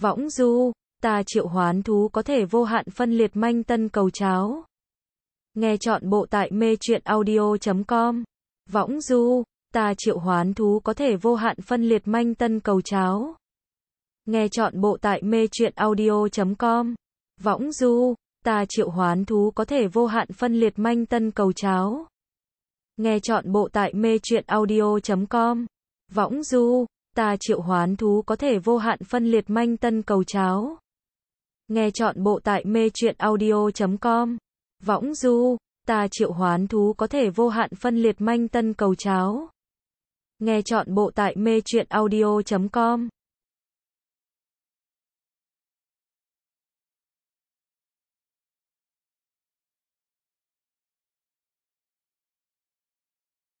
Võng du, ta triệu hoán thú có thể vô hạn phân liệt manh tân cầu cháo. Nghe chọn bộ tại mê truyện audio.com. Võng du, ta triệu hoán thú có thể vô hạn phân liệt manh tân cầu cháo. Nghe chọn bộ tại mê truyện audio.com. Võng du, ta triệu hoán thú có thể vô hạn phân liệt manh tân cầu cháo. Nghe chọn bộ tại mê truyện audio.com. Võng du ta triệu hoán thú có thể vô hạn phân liệt manh tân cầu cháo. Nghe chọn bộ tại mê truyện audio.com. Võng Du, ta triệu hoán thú có thể vô hạn phân liệt manh tân cầu cháo. Nghe chọn bộ tại mê truyện audio.com.